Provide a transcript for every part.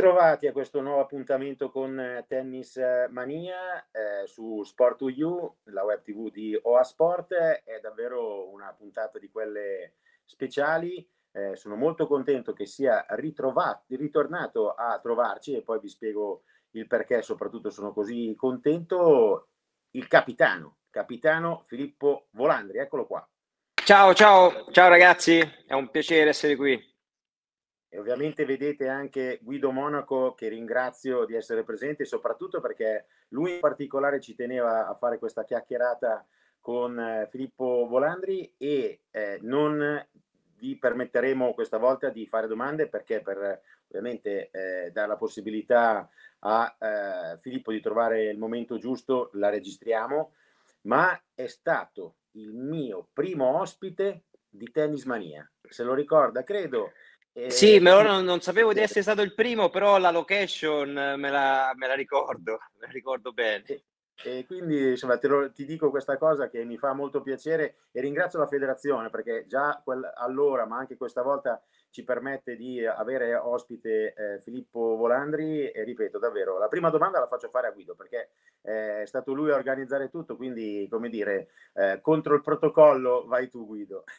Bentrovati a questo nuovo appuntamento con eh, Tennis eh, Mania eh, su Sport U, la web tv di OA Sport. È davvero una puntata di quelle speciali. Eh, sono molto contento che sia ritornato a trovarci e poi vi spiego il perché, soprattutto sono così contento. Il capitano, capitano Filippo Volandri, eccolo qua. Ciao, ciao, ciao ragazzi, è un piacere essere qui. E ovviamente vedete anche Guido Monaco che ringrazio di essere presente, soprattutto perché lui in particolare ci teneva a fare questa chiacchierata con eh, Filippo Volandri e eh, non vi permetteremo questa volta di fare domande perché per ovviamente eh, dare la possibilità a eh, Filippo di trovare il momento giusto la registriamo, ma è stato il mio primo ospite di Tennis Mania. Se lo ricorda, credo, e... Sì, però eh, non, non, sapevo di essere stato il primo, però la location eh, me la, me la ricordo, me la ricordo bene. E, quindi insomma, lo, ti dico questa cosa che mi fa molto piacere e ringrazio la federazione perché già quel, allora, ma anche questa volta, ci permette di avere ospite eh, Filippo Volandri e ripeto davvero la prima domanda la faccio fare a Guido perché eh, è stato lui a organizzare tutto quindi come dire eh, contro il protocollo vai tu Guido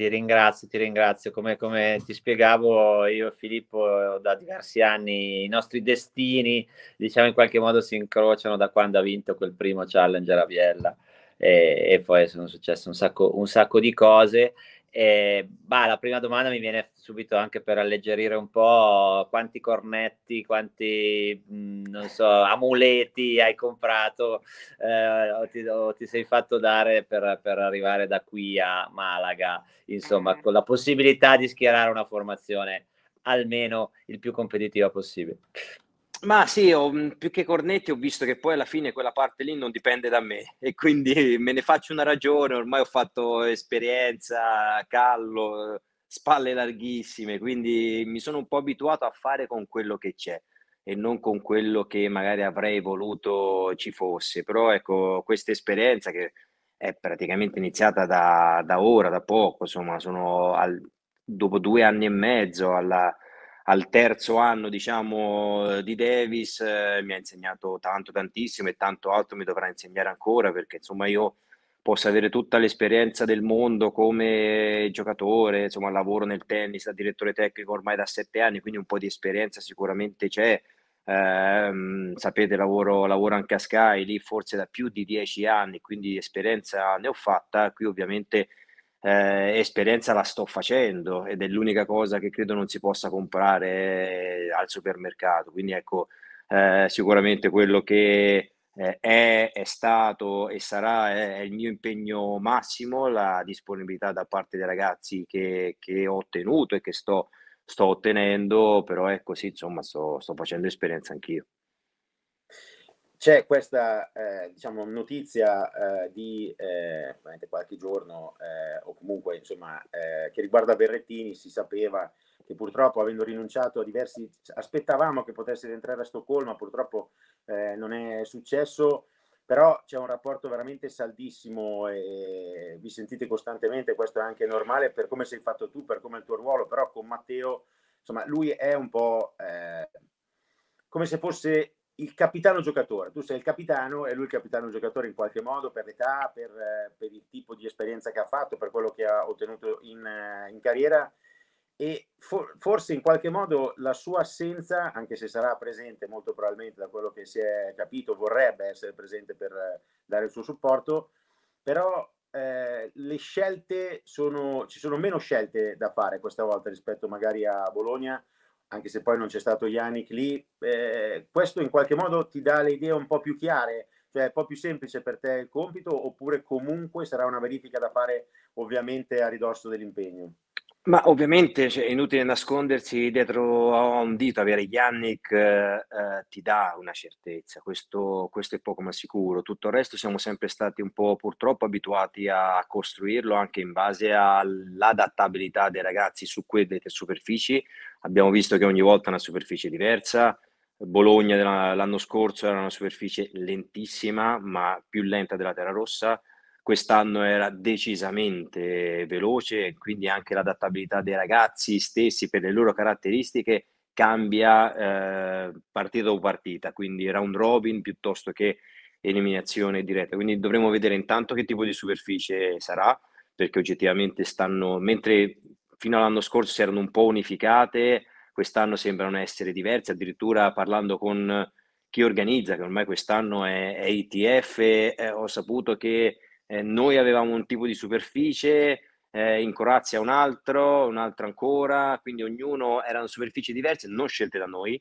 Ti ringrazio, ti ringrazio. Come, come, ti spiegavo io e Filippo eh, da diversi anni i nostri destini, diciamo in qualche modo, si incrociano da quando ha vinto quel primo challenger a Biella e, e, poi sono successe un sacco, un sacco di cose e, bah, la prima domanda mi viene subito anche per alleggerire un po' quanti cornetti, quanti mh, mhmm, so, amuleti hai comprato eh, o, ti, o, ti, sei fatto dare per, per, arrivare da qui a Malaga, insomma, mm-hmm. con la possibilità di schierare una formazione almeno il più competitiva possibile. Ma sì, ho, mhmm, più che cornetti ho visto che poi alla fine quella parte lì non dipende da me e quindi me ne faccio una ragione, ormai ho fatto esperienza, callo, spalle larghissime, quindi mi sono un po' abituato a fare con quello che c'è e non con quello che magari avrei voluto ci fosse, però ecco questa esperienza che è praticamente iniziata da, da ora, da poco, insomma sono al, dopo due anni e mezzo alla al terzo anno diciamo, di Davis eh, mi ha insegnato tanto, tantissimo e tanto altro mi dovrà insegnare ancora perché insomma io posso avere tutta l'esperienza del mondo come giocatore, insomma lavoro nel tennis da direttore tecnico ormai da sette anni, quindi un po' di esperienza sicuramente c'è. Eh, sapete, lavoro, lavoro anche a Sky, lì forse da più di dieci anni, quindi esperienza ne ho fatta. Qui ovviamente eh, esperienza la sto facendo ed è l'unica cosa che credo non si possa comprare eh, al supermercato. Quindi ecco, eh, sicuramente quello che eh, è, è stato e sarà è, eh, è, il mio impegno massimo, la disponibilità da parte dei ragazzi che, che ho ottenuto e che sto, sto ottenendo, però ecco sì, insomma sto, sto facendo esperienza anch'io c'è questa eh, diciamo, notizia eh, di eh, qualche giorno, eh, o comunque insomma, eh, che riguarda Berrettini, si sapeva che purtroppo avendo rinunciato a diversi, aspettavamo che potesse rientrare a Stoccolma, purtroppo eh, non è successo, però c'è un rapporto veramente saldissimo e vi sentite costantemente, questo è anche normale per come sei fatto tu, per come è il tuo ruolo, però con Matteo, insomma, lui è un po' come se fosse il capitano giocatore, tu sei il capitano e lui il capitano giocatore in qualche modo per l'età, per, eh, per il tipo di esperienza che ha fatto, per quello che ha ottenuto in, eh, in carriera e for, forse in qualche modo la sua assenza, anche se sarà presente molto probabilmente da quello che si è capito, vorrebbe essere presente per eh, dare il suo supporto, però eh, le scelte sono, ci sono meno scelte da fare questa volta rispetto magari a Bologna anche se poi non c'è stato Yannick lì, eh, questo in qualche modo ti dà le idee un po' più chiare, cioè è un po' più semplice per te il compito oppure comunque sarà una verifica da fare ovviamente a ridosso dell'impegno? Ma ovviamente cioè, è inutile nascondersi dietro a un dito, avere Yannick eh, ti dà una certezza, questo, questo, è poco ma sicuro. Tutto il resto siamo sempre stati un po' purtroppo abituati a costruirlo anche in base all'adattabilità dei ragazzi su quelle superfici. Abbiamo visto che ogni volta è una superficie diversa. Bologna l'anno scorso era una superficie lentissima, ma più lenta della Terra Rossa quest'anno era decisamente veloce, quindi anche l'adattabilità dei ragazzi stessi per le loro caratteristiche cambia eh, partita dopo partita, quindi round robin piuttosto che eliminazione diretta. Quindi dovremo vedere intanto che tipo di superficie sarà, perché oggettivamente stanno, mentre fino all'anno scorso si erano un po' unificate, quest'anno sembrano essere diverse, addirittura parlando con chi organizza, che ormai quest'anno è, è ITF, eh, ho saputo che eh, noi avevamo un tipo di superficie, eh, in Croazia un altro, un altro ancora, quindi ognuno erano superfici diverse, non scelte da noi,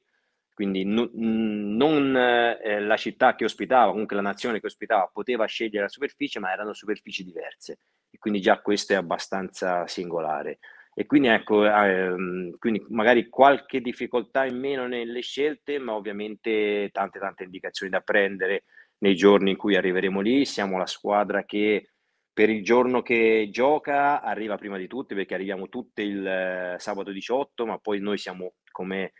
quindi no, mm, non eh, la città che ospitava, comunque la nazione che ospitava poteva scegliere la superficie, ma erano superfici diverse e quindi già questo è abbastanza singolare. E quindi ecco, ehm, quindi magari qualche difficoltà in meno nelle scelte, ma ovviamente tante tante indicazioni da prendere, nei giorni in cui arriveremo lì. Siamo la squadra che per il giorno che gioca arriva prima di tutti perché arriviamo tutti il eh, sabato 18, ma poi noi siamo come,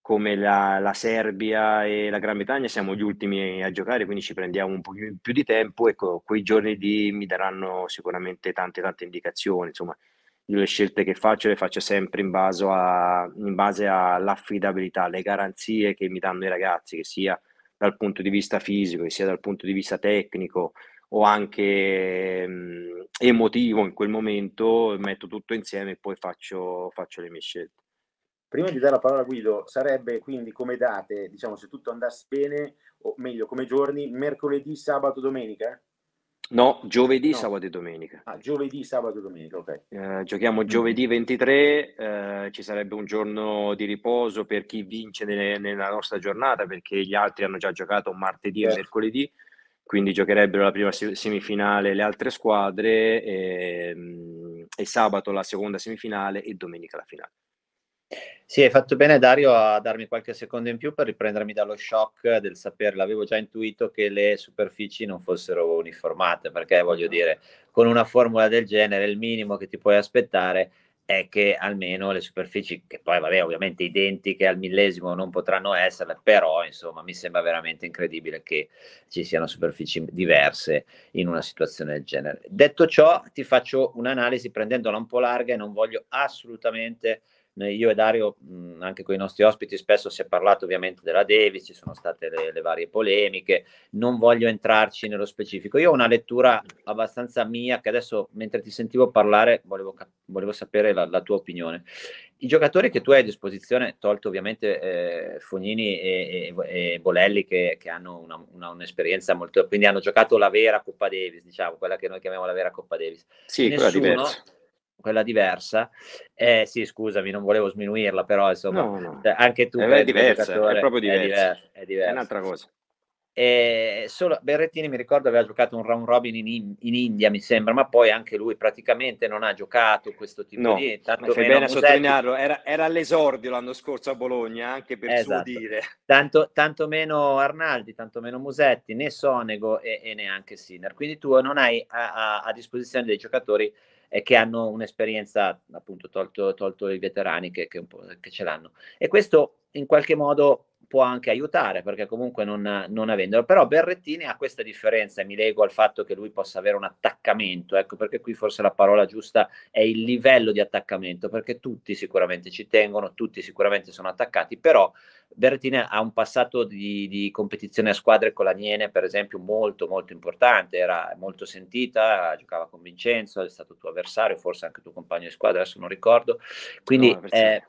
come la, la, Serbia e la Gran Bretagna, siamo gli ultimi a giocare, quindi ci prendiamo un po' più, più di tempo e ecco, quei giorni lì mi daranno sicuramente tante tante indicazioni, insomma io le scelte che faccio le faccio sempre in base, a, in base all'affidabilità, alle garanzie che mi danno i ragazzi, che sia dal punto di vista fisico, sia dal punto di vista tecnico o anche mh, mm, emotivo in quel momento, metto tutto insieme e poi faccio, faccio le mie scelte. Prima di dare la parola a Guido, sarebbe quindi come date, diciamo se tutto andasse bene, o meglio come giorni, mercoledì, sabato, domenica? No, giovedì, no. sabato e domenica. Ah, giovedì, sabato e domenica, ok. Eh, giochiamo giovedì 23, mm. eh, ci sarebbe un giorno di riposo per chi vince nelle, nella nostra giornata, perché gli altri hanno già giocato martedì eh. e certo. mercoledì, quindi giocherebbero la prima semifinale le altre squadre e, ehm, e sabato la seconda semifinale e domenica la finale. Sì, hai fatto bene Dario a darmi qualche secondo in più per riprendermi dallo shock del sapere, l'avevo già intuito che le superfici non fossero uniformate, perché voglio esatto. dire, con una formula del genere il minimo che ti puoi aspettare è che almeno le superfici, che poi vabbè ovviamente identiche al millesimo non potranno essere, però insomma mi sembra veramente incredibile che ci siano superfici diverse in una situazione del genere. Detto ciò, ti faccio un'analisi prendendola un po' larga e non voglio assolutamente eh, io e Dario, mh, anche con i nostri ospiti, spesso si è parlato ovviamente della Davis, ci sono state le, le, varie polemiche, non voglio entrarci nello specifico. Io ho una lettura abbastanza mia che adesso, mentre ti sentivo parlare, volevo, cap- volevo sapere la, la, tua opinione. I giocatori che tu hai a disposizione, tolto ovviamente eh, Fognini e, e, e Bolelli, che, che hanno una, una, un'esperienza molto... quindi hanno giocato la vera Coppa Davis, diciamo, quella che noi chiamiamo la vera Coppa Davis. Sì, Nessuno, quella diversa quella diversa. Eh, sì, scusami, non volevo sminuirla, però insomma, no, no. Cioè, anche tu... Eh, è, diversa, è proprio diversa. È, diversa, è, diversa. è un'altra cosa. E solo Berrettini mi ricordo aveva giocato un round robin in, in, India, mi sembra, ma poi anche lui praticamente non ha giocato questo tipo no, di tanto fai bene a sottolinearlo, era, era, all'esordio l'anno scorso a Bologna, anche per esatto. suo dire. Tanto, tanto, meno Arnaldi, tanto meno Musetti, né Sonego e, e neanche Sinner. Quindi tu non hai a, a, a disposizione dei giocatori e che hanno un'esperienza, appunto, tolto, tolto i veterani che, che, che ce l'hanno. E questo in qualche modo può anche aiutare perché comunque non, non avendolo. Però Berrettini ha questa differenza, mi leggo al fatto che lui possa avere un attaccamento, ecco perché qui forse la parola giusta è il livello di attaccamento, perché tutti sicuramente ci tengono, tutti sicuramente sono attaccati, però Berrettini ha un passato di, di competizione a squadre con la Niene, per esempio, molto molto importante, era molto sentita, giocava con Vincenzo, è stato tuo avversario, forse anche tuo compagno di squadra, adesso non ricordo. Quindi... No, eh,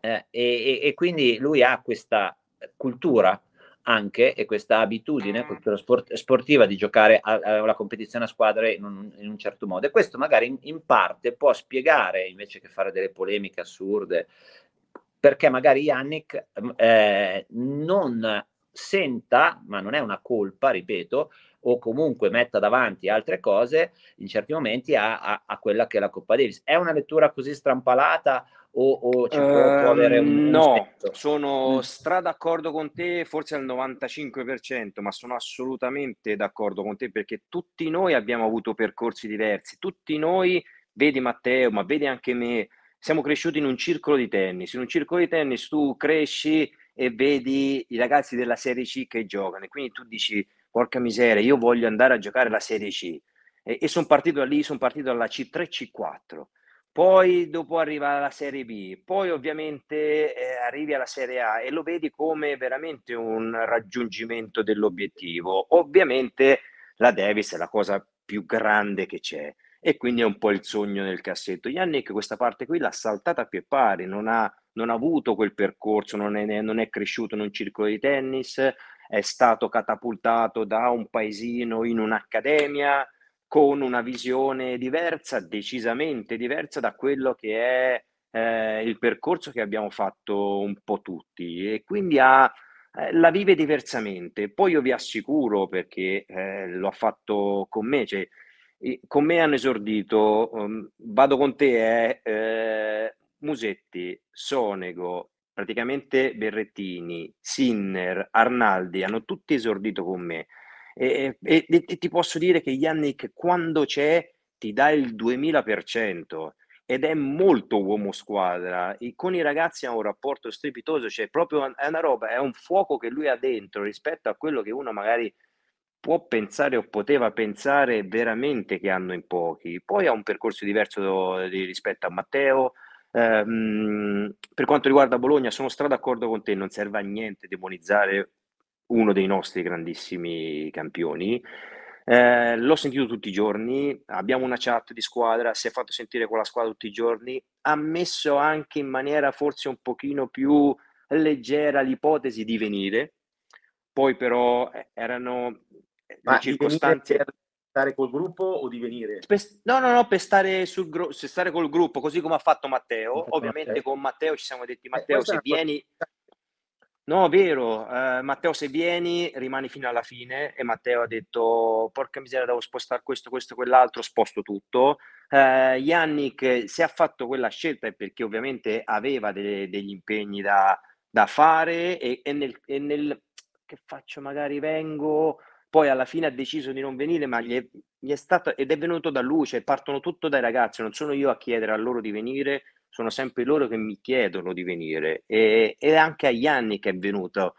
eh, e, e, quindi lui ha questa cultura anche e questa abitudine ah. cultura sport, sportiva di giocare alla competizione a squadre in un, in un, certo modo e questo magari in, in parte può spiegare invece che fare delle polemiche assurde perché magari Yannick ehm, eh, non senta, ma non è una colpa, ripeto, o comunque metta davanti altre cose in certi momenti a, a, a quella che è la Coppa Davis. È una lettura così strampalata o, o ci può, può ehm, avere un No, aspetto. sono mm. stra d'accordo con te, forse al 95%, ma sono assolutamente d'accordo con te perché tutti noi abbiamo avuto percorsi diversi, tutti noi, vedi Matteo, ma vedi anche me, siamo cresciuti in un circolo di tennis, in un circolo di tennis tu cresci e vedi i ragazzi della Serie C che giocano e quindi tu dici porca miseria, io voglio andare a giocare la Serie C e, e sono partito da lì, sono partito dalla C3, C4 poi dopo arriva la Serie B, poi ovviamente eh, arrivi alla Serie A e lo vedi come veramente un raggiungimento dell'obiettivo. Ovviamente la Davis è la cosa più grande che c'è e quindi è un po' il sogno nel cassetto. Yannick questa parte qui l'ha saltata a pie pari, non ha, non ha avuto quel percorso, non è, non è cresciuto in un circolo di tennis, è stato catapultato da un paesino in un'accademia con una visione diversa, decisamente diversa da quello che è eh, il percorso che abbiamo fatto un po' tutti e quindi ha, eh, la vive diversamente. Poi io vi assicuro, perché eh, lo ha fatto con me, cioè, con me hanno esordito, um, vado con te, eh, Musetti, Sonego, praticamente Berrettini, Sinner, Arnaldi, hanno tutti esordito con me. E, e, e ti posso dire che Yannick, quando c'è, ti dà il 2000% ed è molto uomo squadra. E con i ragazzi ha un rapporto strepitoso, cioè proprio è una roba, è un fuoco che lui ha dentro rispetto a quello che uno magari può pensare o poteva pensare veramente che hanno in pochi. Poi ha un percorso diverso rispetto a Matteo. Eh, per quanto riguarda Bologna, sono stato d'accordo con te, non serve a niente demonizzare uno dei nostri grandissimi campioni. Eh, l'ho sentito tutti i giorni, abbiamo una chat di squadra, si è fatto sentire con la squadra tutti i giorni, ha messo anche in maniera forse un pochino più leggera l'ipotesi di venire, poi però eh, erano eh, Ma circostanze... Per stare col gruppo o di venire? Per, no, no, no, per stare, sul gru- stare col gruppo, così come ha fatto Matteo, ovviamente Matteo. con Matteo ci siamo detti eh, Matteo eh, se vieni... Cosa No, vero, eh, Matteo se vieni rimani fino alla fine e Matteo ha detto porca miseria devo spostare questo, questo, quell'altro, sposto tutto. Eh, Yannick se ha fatto quella scelta è perché ovviamente aveva de- degli impegni da, da fare e, e, nel, e, nel, che faccio magari vengo, poi alla fine ha deciso di non venire ma gli è, gli è stato ed è venuto da luce, cioè partono tutto dai ragazzi, non sono io a chiedere a loro di venire sono sempre loro che mi chiedono di venire e, e anche agli anni che è venuto.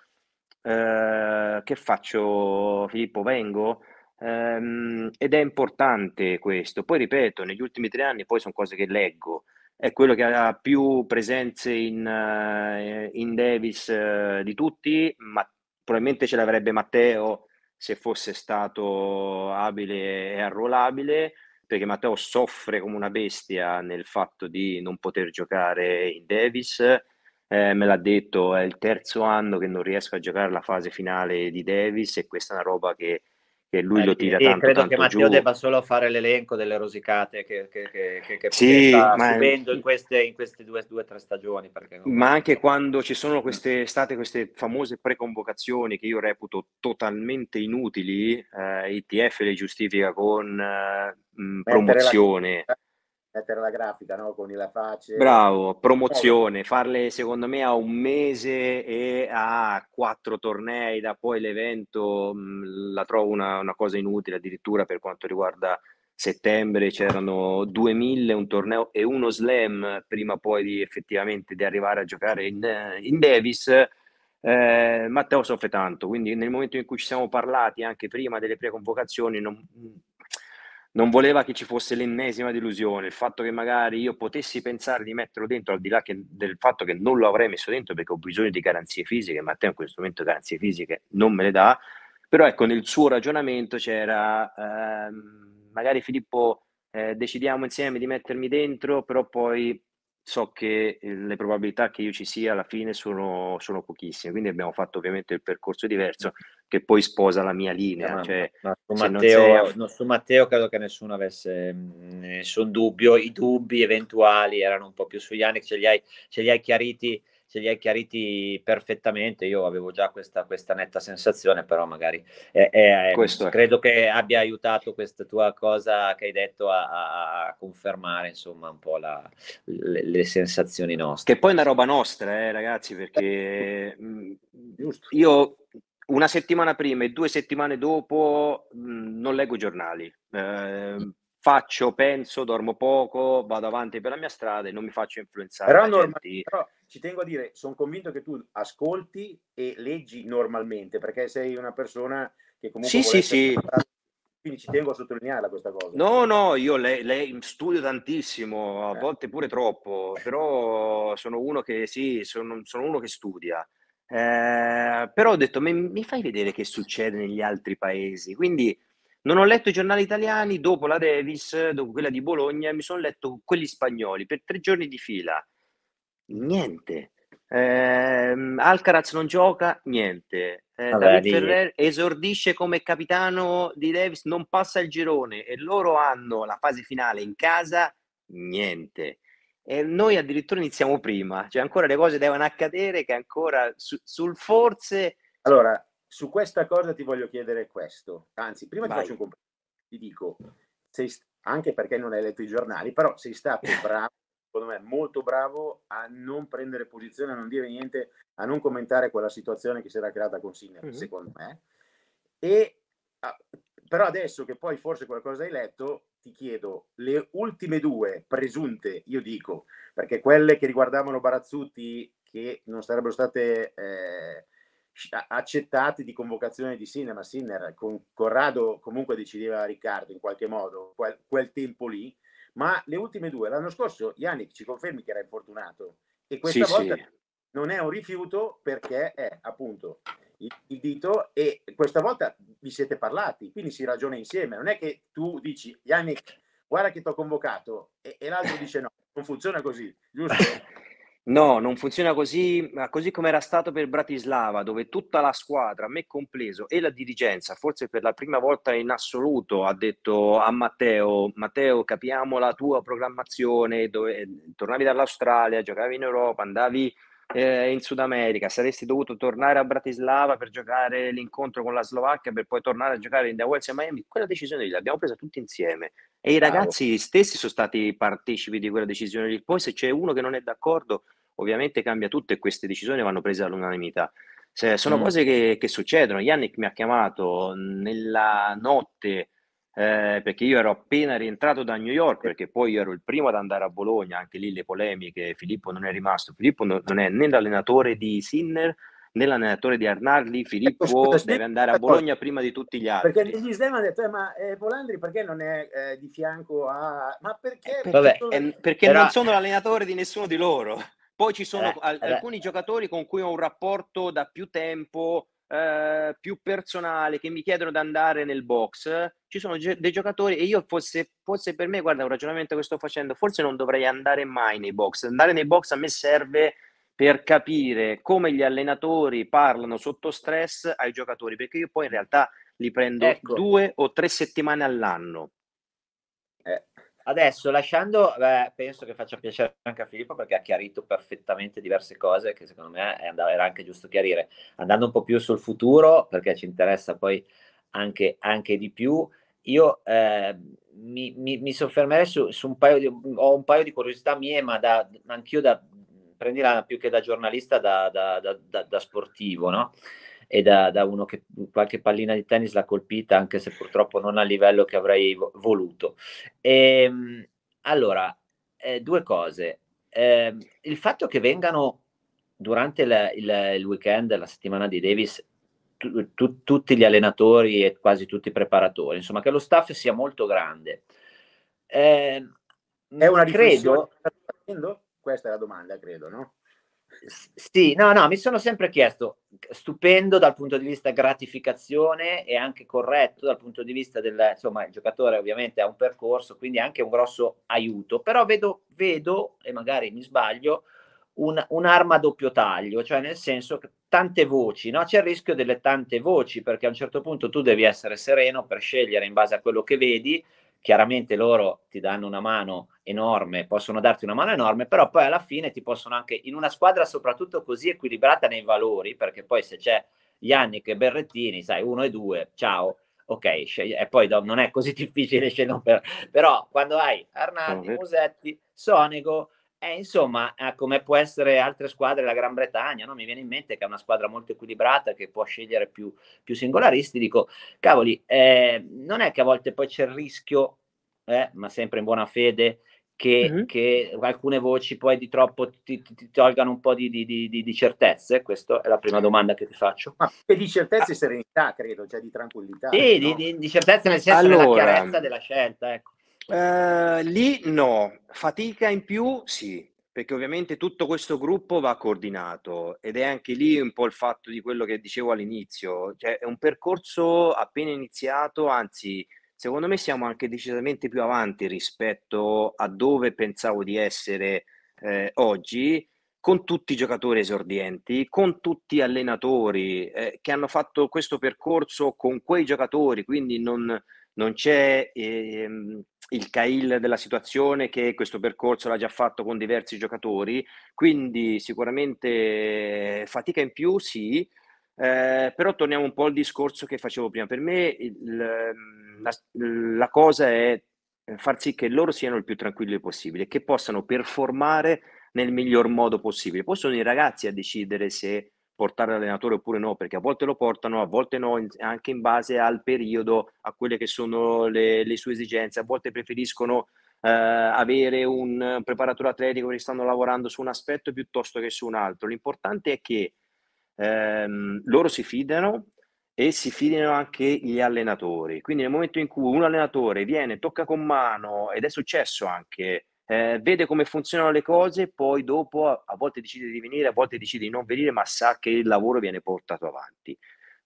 Eh, che faccio Filippo? Vengo? Eh, ed è importante questo. Poi ripeto, negli ultimi tre anni poi sono cose che leggo. È quello che ha più presenze in, eh, in Davis eh, di tutti, ma probabilmente ce l'avrebbe Matteo se fosse stato abile e arruolabile perché Matteo soffre come una bestia nel fatto di non poter giocare in Davis. Eh, me l'ha detto, è il terzo anno che non riesco a giocare la fase finale di Davis e questa è una roba che che lui eh, lo tira tanto, credo tanto che Matteo giù. debba solo fare l'elenco delle rosicate che, che, che, che sì, sta subendo in queste, in queste due o tre stagioni. Non... Ma anche quando ci sono mm. queste, state queste famose preconvocazioni che io reputo totalmente inutili, eh, ITF le giustifica con eh, mm, promozione. La mettere la grafica no? con la faccia. Bravo, promozione, farle secondo me a un mese e a quattro tornei da poi l'evento mm, la trovo una, una, cosa inutile addirittura per quanto riguarda settembre c'erano 2000 un torneo e uno slam prima poi di, effettivamente di arrivare a giocare in, in Davis eh, Matteo soffre tanto quindi nel momento in cui ci siamo parlati anche prima delle preconvocazioni non, non voleva che ci fosse l'ennesima delusione, il fatto che magari io potessi pensare di metterlo dentro, al di là che, del fatto che non lo avrei messo dentro perché ho bisogno di garanzie fisiche, Matteo in questo momento garanzie fisiche non me le dà, però ecco nel suo ragionamento c'era eh, magari Filippo eh, decidiamo insieme di mettermi dentro, però poi so che eh, le probabilità che io ci sia alla fine sono, sono pochissime, quindi abbiamo fatto ovviamente il percorso diverso. Mm che poi sposa la mia linea. Ma, ah, cioè, ma su, Matteo, sei... su, Matteo, credo che nessuno avesse mm, nessun dubbio, i dubbi eventuali erano un po' più su Yannick, ce li hai, ce li hai chiariti ce li hai chiariti perfettamente. Io avevo già questa, questa netta sensazione, però magari eh, eh, eh, è, eh, credo che abbia aiutato questa tua cosa che hai detto a, a confermare insomma un po' la, le, le, sensazioni nostre. Che poi è una roba nostra, eh, ragazzi, perché mm, io una settimana prima e due settimane dopo mh, mm, non leggo i giornali. Eh, faccio, penso, dormo poco, vado avanti per la mia strada e non mi faccio influenzare. Però, norma- però ci tengo a dire, sono convinto che tu ascolti e leggi normalmente, perché sei una persona che comunque... Sì, sì, sì. Parlato, quindi ci tengo a sottolinearla questa cosa. No, no, io le, le studio tantissimo, a eh. volte pure troppo, però sono uno che sì, sono, sono uno che studia. Eh, però ho detto, mi fai vedere che succede negli altri paesi? Quindi non ho letto i giornali italiani, dopo la Davis, dopo quella di Bologna, mi sono letto quelli spagnoli per tre giorni di fila. Niente. Eh, Alcaraz non gioca, niente. Eh, Vabbè, Ferrer esordisce come capitano di Davis, non passa il girone e loro hanno la fase finale in casa, niente e noi addirittura iniziamo prima, cioè ancora le cose devono accadere che ancora su, sul forse... Allora, su questa cosa ti voglio chiedere questo, anzi, prima Vai. ti faccio un complimento, ti dico, sei, anche perché non hai letto i giornali, però sei stato bravo, secondo me molto bravo a non prendere posizione, a non dire niente, a non commentare quella situazione che si era creata con Sinner, mm-hmm. secondo me, e... Ah, però adesso che poi forse qualcosa hai letto, ti chiedo le ultime due presunte, io dico, perché quelle che riguardavano Barazzutti che non sarebbero state eh, accettate di convocazione di Sinema Sinner, con Corrado comunque decideva Riccardo in qualche modo quel, quel tempo lì, ma le ultime due, l'anno scorso Yannick ci confermi che era infortunato e questa sì, volta sì. non è un rifiuto perché è appunto il dito e questa volta vi siete parlati, quindi si ragiona insieme. Non è che tu dici, Yannick, guarda che ti ho convocato e, e l'altro dice no, non funziona così, giusto? No, non funziona così, così come era stato per Bratislava, dove tutta la squadra, me compreso, e la dirigenza, forse per la prima volta in assoluto, ha detto a Matteo, Matteo, capiamo la tua programmazione, dove, tornavi dall'Australia, giocavi in Europa, andavi eh, in Sud America, saresti dovuto tornare a Bratislava per giocare l'incontro con la Slovacchia per poi tornare a giocare in The Wales e Miami, quella decisione lì l'abbiamo presa tutti insieme e i ragazzi stessi sono stati partecipi di quella decisione lì. Poi se c'è uno che non è d'accordo, ovviamente cambia tutto e queste decisioni vanno prese all'unanimità. Se, sono mm. cose che, che, succedono. Yannick mi ha chiamato nella notte eh, perché io ero appena rientrato da New York, perché poi io ero il primo ad andare a Bologna, anche lì le polemiche, Filippo non è rimasto, Filippo no, non è né l'allenatore di Sinner né l'allenatore di Arnaldi, eh, Filippo ecco, deve andare a Bologna cosa. prima di tutti gli altri. Perché gli Stem ha detto, eh, ma eh, Polandri perché non è eh, di fianco a... Ma perché? Eh, eh, perché, vabbè, tu... perché Però... non sono l'allenatore di nessuno di loro. Poi ci sono alcuni giocatori con cui ho un rapporto da più tempo, eh, più personale, che mi chiedono di andare nel box, ci sono ge- dei giocatori e io forse, forse per me, guarda un ragionamento che sto facendo, forse non dovrei andare mai nei box. Andare nei box a me serve per capire come gli allenatori parlano sotto stress ai giocatori, perché io poi in realtà li prendo ecco. due o tre settimane all'anno. Eh. Adesso lasciando, beh, penso che faccia piacere anche a Filippo perché ha chiarito perfettamente diverse cose che secondo me era anche giusto chiarire. Andando un po' più sul futuro, perché ci interessa poi anche, anche di più, io eh, mi, mi, mi, soffermerei su, su, un paio di, ho un paio di curiosità mie, ma da, anch'io da, prendila più che da giornalista, da, da, da sportivo, no? e da, da, uno che qualche pallina di tennis l'ha colpita, anche se purtroppo non a livello che avrei voluto. E, ehm, allora, eh, due cose. Eh, il fatto che vengano durante la, il, il, weekend, la settimana di Davis, tu, tu, tutti gli allenatori e quasi tutti i preparatori, insomma, che lo staff sia molto grande. Eh, è una credo... Questa è la domanda, credo, no? Sì, no, no, mi sono sempre chiesto, stupendo dal punto di vista gratificazione e anche corretto dal punto di vista del, insomma, il giocatore ovviamente ha un percorso, quindi anche un grosso aiuto, però vedo, vedo e magari mi sbaglio, un, un'arma a doppio taglio, cioè nel senso che tante voci, no? c'è il rischio delle tante voci, perché a un certo punto tu devi essere sereno per scegliere in base a quello che vedi, chiaramente loro ti danno una mano enorme, possono darti una mano enorme, però poi alla fine ti possono anche, in una squadra soprattutto così equilibrata nei valori, perché poi se c'è Yannick e Berrettini, sai, uno e due, ciao, ok, scegli- e poi non è così difficile scegliere, però quando hai Arnaldi, Musetti, Sonego, eh, insomma, eh, come può essere altre squadre la Gran Bretagna, no? mi viene in mente che è una squadra molto equilibrata che può scegliere più, più singolaristi, dico, cavoli, eh, non è che a volte poi c'è il rischio, eh, ma sempre in buona fede, che, mm-hmm. che, alcune voci poi di troppo ti, ti, ti tolgano un po' di, di, di, di, certezze? Questa è la prima domanda che ti faccio. Ma e di certezze ah. e ah. serenità, credo, cioè di tranquillità. Sì, no? di, certezze nel senso allora, della chiarezza della scelta. Ecco. Eh, lì no, fatica in più sì, perché ovviamente tutto questo gruppo va coordinato ed è anche lì un po' il fatto di quello che dicevo all'inizio, cioè è un percorso appena iniziato, anzi secondo me siamo anche decisamente più avanti rispetto a dove pensavo di essere eh, oggi, con tutti i giocatori esordienti, con tutti gli allenatori eh, che hanno fatto questo percorso con quei giocatori, quindi non, non c'è ehm, il Cail della situazione che questo percorso l'ha già fatto con diversi giocatori, quindi sicuramente eh, fatica in più sì, eh, però torniamo un po' al discorso che facevo prima. Per me il, ehm, la, la cosa è eh, far sì che loro siano il più tranquilli possibile, che possano performare nel miglior modo possibile. Poi sono i ragazzi a decidere se portare l'allenatore oppure no, perché a volte lo portano, a volte no, in, anche in base al periodo, a quelle che sono le, le sue esigenze, a volte preferiscono eh, avere un preparatore atletico che stanno lavorando su un aspetto piuttosto che su un altro. L'importante è che ehm, loro si fidano e si fidino anche gli allenatori. Quindi nel momento in cui un allenatore viene, tocca con mano, ed è successo anche eh, vede come funzionano le cose, poi dopo a, a, volte decide di venire, a volte decide di non venire, ma sa che il lavoro viene portato avanti.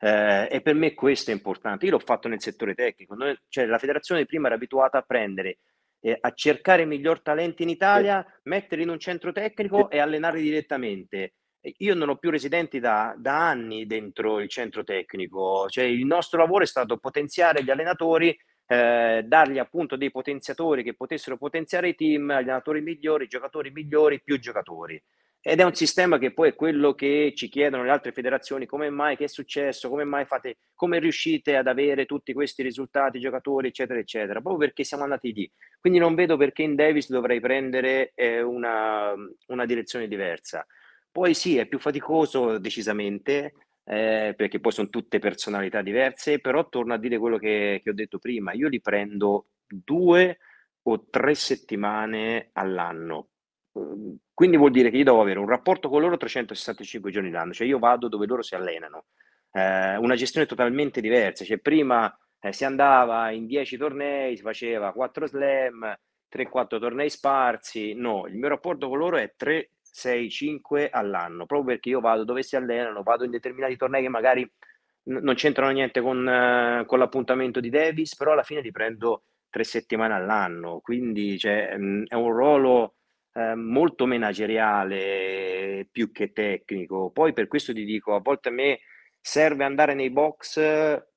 Eh, e per me questo è importante. Io l'ho fatto nel settore tecnico, Noi, cioè la federazione prima era abituata a prendere, eh, a cercare il miglior talento in Italia, metterli in un centro tecnico e allenarli direttamente. Io non ho più residenti da, da anni dentro il centro tecnico, cioè il nostro lavoro è stato potenziare gli allenatori eh, dargli appunto dei potenziatori che potessero potenziare i team, gli allenatori migliori, i giocatori migliori, più giocatori. Ed è un sistema che poi è quello che ci chiedono le altre federazioni, come mai, che è successo, come mai fate, come riuscite ad avere tutti questi risultati, giocatori, eccetera, eccetera, proprio perché siamo andati lì. Quindi non vedo perché in Davis dovrei prendere eh, una, una direzione diversa. Poi sì, è più faticoso decisamente, eh, perché poi sono tutte personalità diverse, però torno a dire quello che, che ho detto prima, io li prendo due o tre settimane all'anno. Uhm, quindi vuol dire che io devo avere un rapporto con loro 365 giorni l'anno, cioè io vado dove loro si allenano. Eh, una gestione totalmente diversa, cioè prima eh, si andava in 10 tornei, si faceva 4 slam, 3-4 tornei sparsi, no, il mio rapporto con loro è 3 6-5 all'anno, proprio perché io vado dove si allenano, vado in determinati tornei che magari non c'entrano niente con, eh, con, l'appuntamento di Davis, però alla fine li prendo tre settimane all'anno, quindi cioè, mh, mm, è un ruolo eh, molto manageriale più che tecnico. Poi per questo ti dico, a volte a me serve andare nei box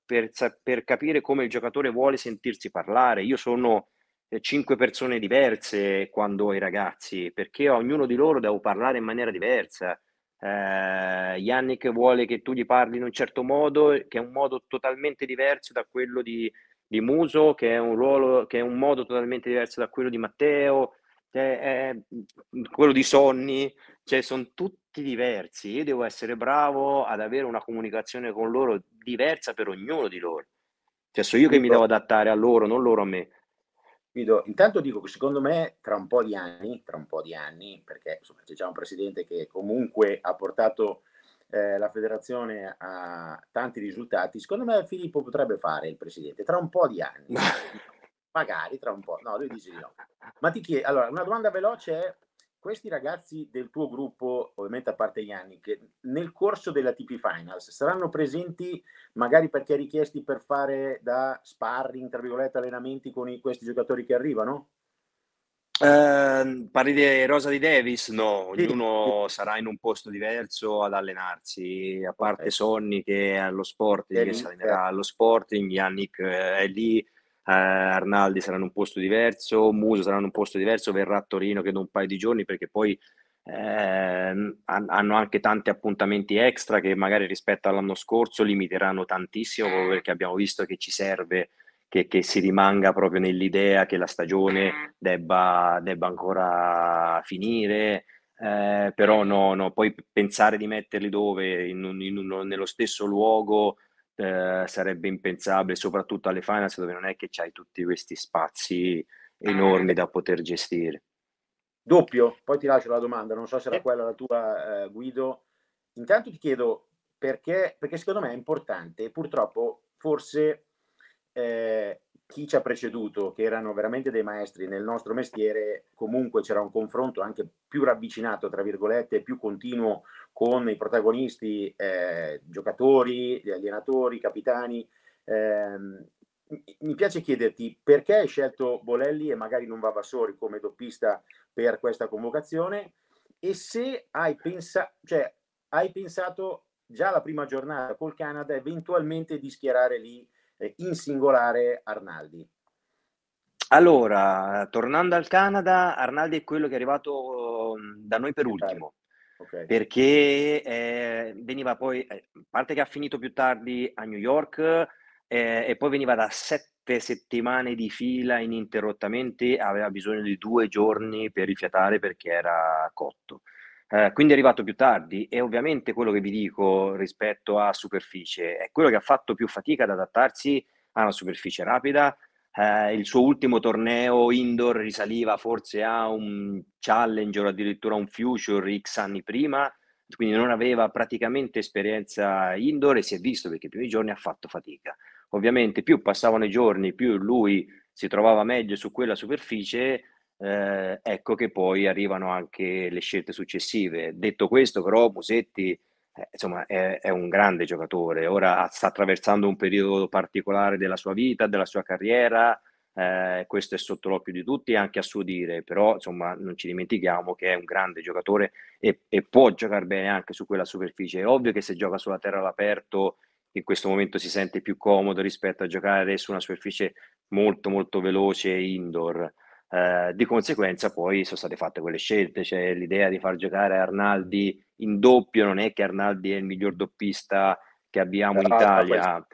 per, per capire come il giocatore vuole sentirsi parlare. Io sono eh, cinque persone diverse quando ho i ragazzi, perché ognuno di loro devo parlare in maniera diversa. Eh, Yannick vuole che tu gli parli in un certo modo, che è un modo totalmente diverso da quello di, di Muso, che è, un ruolo, che è un modo totalmente diverso da quello di Matteo, eh, eh, quello di Sonny, cioè sono tutti diversi. Io devo essere bravo ad avere una comunicazione con loro diversa per ognuno di loro. Cioè sono io che mi devo adattare a loro, non loro a me. Guido, intanto dico che secondo me tra un po' di anni, tra un po' di anni, perché insomma, c'è già un presidente che comunque ha portato eh, la federazione a tanti risultati, secondo me Filippo potrebbe fare il presidente tra un po' di anni. Magari tra un po', no, lui dice di no. Ma ti chiedo, allora, una domanda veloce è questi ragazzi del tuo gruppo, ovviamente a parte Yannick, nel corso della TP Finals saranno presenti magari perché richiesti per fare da sparring, tra virgolette, allenamenti con i, questi giocatori che arrivano? Eh, parli di Rosa di Davis? No, ognuno sarà in un posto diverso ad allenarsi, a parte okay. Sonny che è allo sporting, che si allenerà certo. allo sport, Yannick eh, è lì, eh, Arnaldi sarà in un posto diverso, Muso sarà in un posto diverso, verrà a Torino che da un paio di giorni perché poi eh, hanno anche tanti appuntamenti extra che magari rispetto all'anno scorso limiteranno tantissimo proprio perché abbiamo visto che ci serve che, che si rimanga proprio nell'idea che la stagione debba, debba ancora finire. Eh, però no, no, poi pensare di metterli dove, in un, in un, nello stesso luogo, eh, sarebbe impensabile, soprattutto alle finance dove non è che c'hai tutti questi spazi eh. enormi da poter gestire. Doppio, poi ti lascio la domanda, non so se era eh. quella la tua eh, Guido. Intanto ti chiedo perché, perché secondo me è importante purtroppo forse eh, chi ci ha preceduto, che erano veramente dei maestri nel nostro mestiere, comunque c'era un confronto anche più ravvicinato, tra virgolette, più continuo con i protagonisti, eh, giocatori, allenatori, capitani. Eh, mi piace chiederti perché hai scelto Bolelli e magari non Vavasori come doppista per questa convocazione e se hai, pensa- cioè, hai pensato già la prima giornata col Canada eventualmente di schierare lì eh, in singolare Arnaldi. Allora, tornando al Canada, Arnaldi è quello che è arrivato mm, da noi per ultimo. Okay. Perché eh, veniva poi, eh, a parte che ha finito più tardi a New York, eh, e poi veniva da sette settimane di fila ininterrottamente, aveva bisogno di due giorni per rifiatare perché era cotto. Eh, quindi è arrivato più tardi e ovviamente quello che vi dico rispetto a superficie è quello che ha fatto più fatica ad adattarsi a una superficie rapida. Eh, il suo ultimo torneo indoor risaliva forse a un challenger o addirittura un future X anni prima, quindi non aveva praticamente esperienza indoor e si è visto perché i primi giorni ha fatto fatica. Ovviamente più passavano i giorni, più lui si trovava meglio su quella superficie, eh, ecco che poi arrivano anche le scelte successive. Detto questo, però, Musetti eh, insomma, è, è, un grande giocatore. Ora ah, sta attraversando un periodo particolare della sua vita, della sua carriera. Eh, questo è sotto l'occhio di tutti, anche a suo dire, però insomma, non ci dimentichiamo che è un grande giocatore e, e può giocare bene anche su quella superficie. È ovvio che se gioca sulla terra all'aperto in questo momento si sente più comodo rispetto a giocare su una superficie molto molto veloce indoor eh, di conseguenza poi sono state fatte quelle scelte, cioè l'idea di far giocare Arnaldi in doppio, non è che Arnaldi è il miglior doppista che abbiamo in ah, Italia,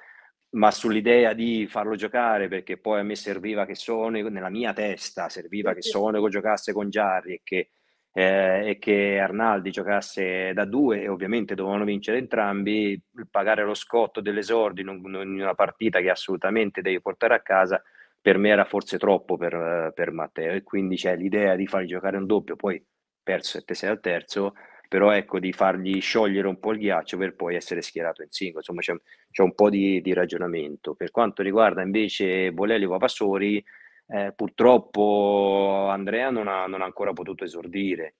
ma sull'idea di farlo giocare perché poi a me serviva che Sonego, nella mia testa serviva che Sonego giocasse con Giarri e che, eh, e che Arnaldi giocasse da due e ovviamente dovevano vincere entrambi, pagare lo scotto dell'esordio in, un, in una partita che assolutamente devi portare a casa per me era forse troppo per, eh, per Matteo e quindi c'è l'idea di fargli giocare un doppio, poi perso 7-6 al terzo, però ecco di fargli sciogliere un po' il ghiaccio per poi essere schierato in singolo, insomma c'è, c'è un po' di, di, ragionamento. Per quanto riguarda invece Bolelli e Papasori, eh, purtroppo Andrea non ha, non ha, ancora potuto esordire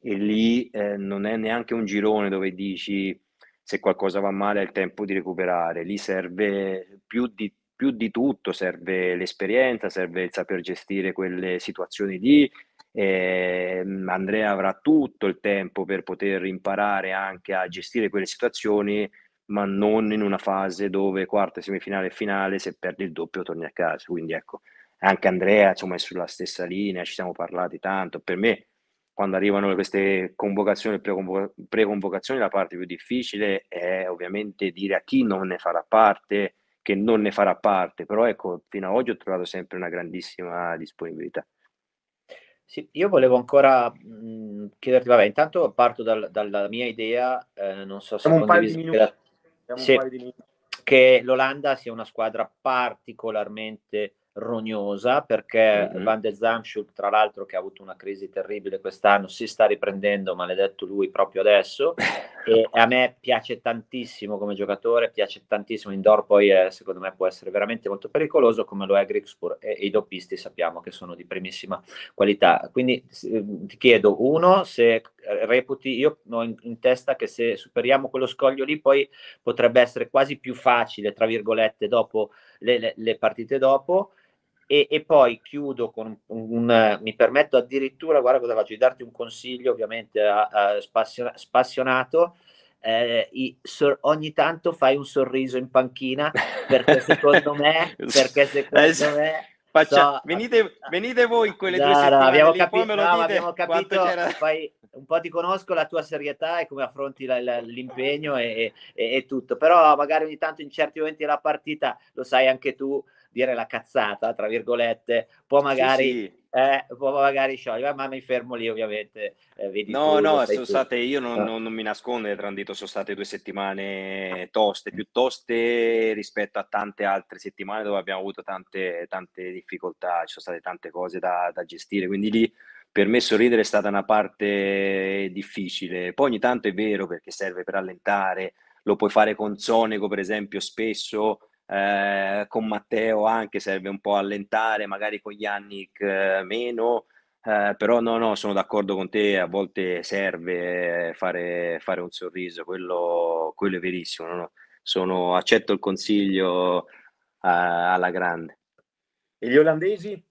e lì eh, non è neanche un girone dove dici se qualcosa va male è il tempo di recuperare, lì serve più di più di tutto serve l'esperienza, serve il saper gestire quelle situazioni lì. Eh, Andrea avrà tutto il tempo per poter imparare anche a gestire quelle situazioni, ma non in una fase dove quarta, semifinale e finale, se perdi il doppio torni a casa. Quindi ecco, anche Andrea insomma, è sulla stessa linea, ci siamo parlati tanto. Per me, quando arrivano queste convocazioni, pre-convocazioni, la parte più difficile è ovviamente dire a chi non ne farà parte che non ne farà parte, però ecco, fino ad oggi ho trovato sempre una grandissima disponibilità. Sì, io volevo ancora mh, mm, chiederti, vabbè, intanto parto dal, dalla mia idea, eh, non so se... un paio di minuti. La... Sì, paio di minuti. Che l'Olanda sia una squadra particolarmente rognosa perché mm-hmm. Van de Zamschut, tra l'altro che ha avuto una crisi terribile quest'anno, si sta riprendendo, maledetto lui, proprio adesso e a me piace tantissimo come giocatore, piace tantissimo indoor, poi è, secondo me può essere veramente molto pericoloso come lo è Grigspur e, e, i doppisti sappiamo che sono di primissima qualità. Quindi eh, ti chiedo, uno, se eh, reputi, io ho in, in, testa che se superiamo quello scoglio lì poi potrebbe essere quasi più facile, tra virgolette, dopo le, le, le partite dopo. E, e, poi chiudo con un, un, mi permetto addirittura, guarda cosa faccio, di darti un consiglio ovviamente a, a spassio, spassionato, eh, i, so, ogni tanto fai un sorriso in panchina perché secondo me, perché secondo eh, me Faccia, so, venite, ah, venite, voi in quelle no, due settimane no, abbiamo, lì, capi- no, abbiamo capito poi un po' ti conosco la tua serietà e come affronti la, la, l'impegno e, e, e, tutto però magari ogni tanto in certi momenti della partita lo sai anche tu dire la cazzata, tra virgolette, può magari... Sì, sì. Eh, può magari sciogliere, ma mi fermo lì ovviamente. Eh, no, tu, no, sono tu. state, io non, ah. non, non mi nascondo, Trandito, sono state due settimane toste, più toste rispetto a tante altre settimane dove abbiamo avuto tante, tante difficoltà, ci sono state tante cose da, da gestire, quindi lì per me sorridere è stata una parte difficile. Poi ogni tanto è vero perché serve per allentare, lo puoi fare con Sonico per esempio spesso eh, con Matteo anche serve un po' allentare, magari con Yannick eh, meno, eh, però no, no, sono d'accordo con te, a volte serve fare, fare un sorriso, quello, quello è verissimo, no, Sono, accetto il consiglio eh, alla grande. E gli olandesi?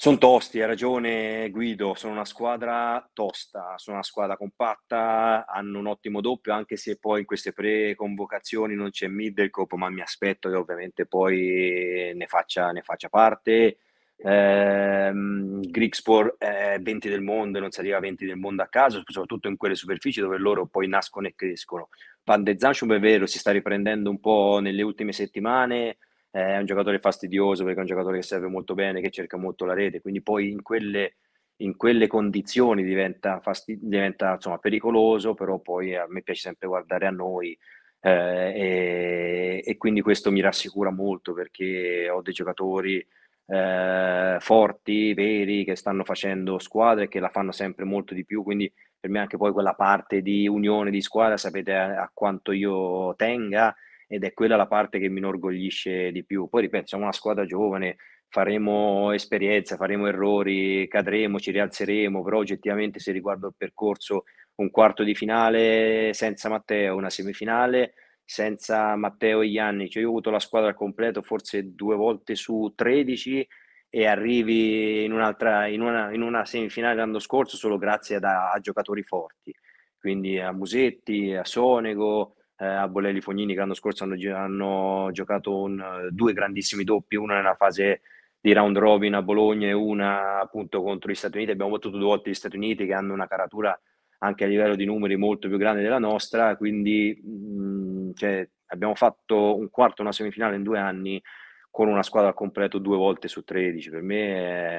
Sono tosti, hai ragione Guido, sono una squadra tosta, sono una squadra compatta, hanno un ottimo doppio, anche se poi in queste pre-convocazioni non c'è Middelcop, ma mi aspetto che ovviamente poi ne faccia, ne faccia parte. Eh, Grigspor eh, 20 del mondo, non si arriva a 20 del mondo a caso, soprattutto in quelle superfici dove loro poi nascono e crescono. Van de Zanschum è vero, si sta riprendendo un po' nelle ultime settimane, eh, è un giocatore fastidioso perché è un giocatore che serve molto bene, che cerca molto la rete, quindi poi in quelle, in quelle condizioni diventa, fastid- diventa insomma, pericoloso, però poi a me piace sempre guardare a noi eh, e, e, quindi questo mi rassicura molto perché ho dei giocatori eh, forti, veri, che stanno facendo squadra e che la fanno sempre molto di più, quindi per me anche poi quella parte di unione di squadra, sapete a, a quanto io tenga ed è quella la parte che mi inorgoglisce di più. Poi ripeto, siamo una squadra giovane, faremo esperienza, faremo errori, cadremo, ci rialzeremo, però oggettivamente se riguardo il percorso un quarto di finale senza Matteo, una semifinale senza Matteo e Ianni, cioè io ho avuto la squadra al completo forse due volte su 13 e arrivi in, in, una, in una, semifinale l'anno scorso solo grazie ad, a, a giocatori forti, quindi a Musetti, a Sonego, eh, a Bolelli Fognini che l'anno scorso hanno, hanno giocato un, eh, due grandissimi doppi, una nella fase di round robin a Bologna e una appunto contro gli Stati Uniti. Abbiamo battuto due volte gli Stati Uniti che hanno una caratura anche a livello di numeri molto più grande della nostra, quindi mh, mm, cioè, abbiamo fatto un quarto, una semifinale in due anni con una squadra al completo due volte su 13, per me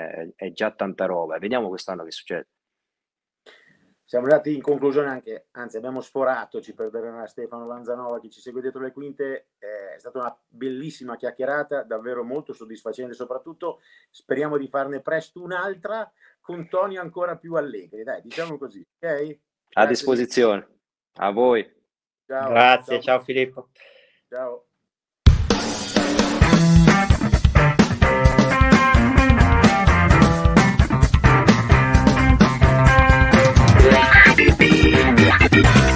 è, è già tanta roba. Vediamo quest'anno che succede siamo arrivati in conclusione anche, anzi abbiamo sforato, ci perderà Stefano Lanzanova che ci segue dietro le quinte, eh, è stata una bellissima chiacchierata, davvero molto soddisfacente soprattutto, speriamo di farne presto un'altra con toni ancora più allegri, dai diciamo così, ok? Grazie. A disposizione, a voi. Ciao, Grazie, ciao, ciao Filippo. Ciao. Yeah.